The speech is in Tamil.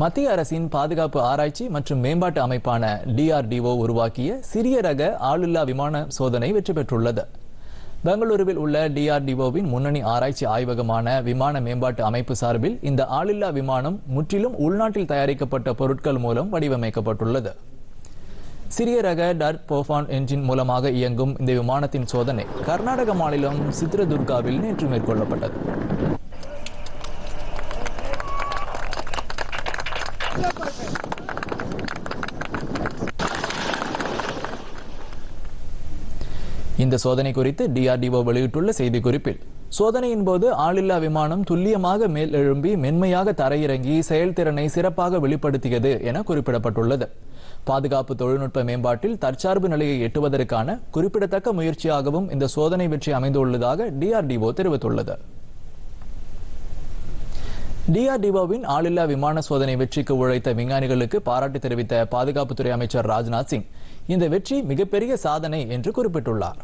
மத்திய அரசின் பாதுகாப்பு ஆராய்ச்சி மற்றும் மேம்பாட்டு அமைப்பான டிஆர்டிஓ உருவாக்கிய சிறிய ரக ஆளில்லா விமான சோதனை வெற்றி பெற்றுள்ளது பெங்களூருவில் உள்ள டிஆர்டிஓவின் முன்னணி ஆராய்ச்சி ஆய்வகமான விமான மேம்பாட்டு அமைப்பு சார்பில் இந்த ஆளில்லா விமானம் முற்றிலும் உள்நாட்டில் தயாரிக்கப்பட்ட பொருட்கள் மூலம் வடிவமைக்கப்பட்டுள்ளது சிறிய ரக டர்ட் போஃபான் என்ஜின் மூலமாக இயங்கும் இந்த விமானத்தின் சோதனை கர்நாடக மாநிலம் சித்ரதுர்காவில் நேற்று மேற்கொள்ளப்பட்டது இந்த சோதனை குறித்து டிஆர்டிஓ வெளியிட்டுள்ள செய்தி குறிப்பில் சோதனையின் போது ஆளில்லா விமானம் துல்லியமாக மேல் எழும்பி மென்மையாக தரையிறங்கி செயல்திறனை சிறப்பாக வெளிப்படுத்தியது என குறிப்பிடப்பட்டுள்ளது பாதுகாப்பு தொழில்நுட்ப மேம்பாட்டில் தற்சார்பு நிலையை எட்டுவதற்கான குறிப்பிடத்தக்க முயற்சியாகவும் இந்த சோதனை வெற்றி அமைந்துள்ளதாக டிஆர்டிஓ தெரிவித்துள்ளது டிஆர்டிஓவின் ஆளில்லா விமான சோதனை வெற்றிக்கு உழைத்த விஞ்ஞானிகளுக்கு பாராட்டு தெரிவித்த பாதுகாப்புத்துறை அமைச்சர் ராஜ்நாத் சிங் இந்த வெற்றி மிகப்பெரிய சாதனை என்று குறிப்பிட்டுள்ளார்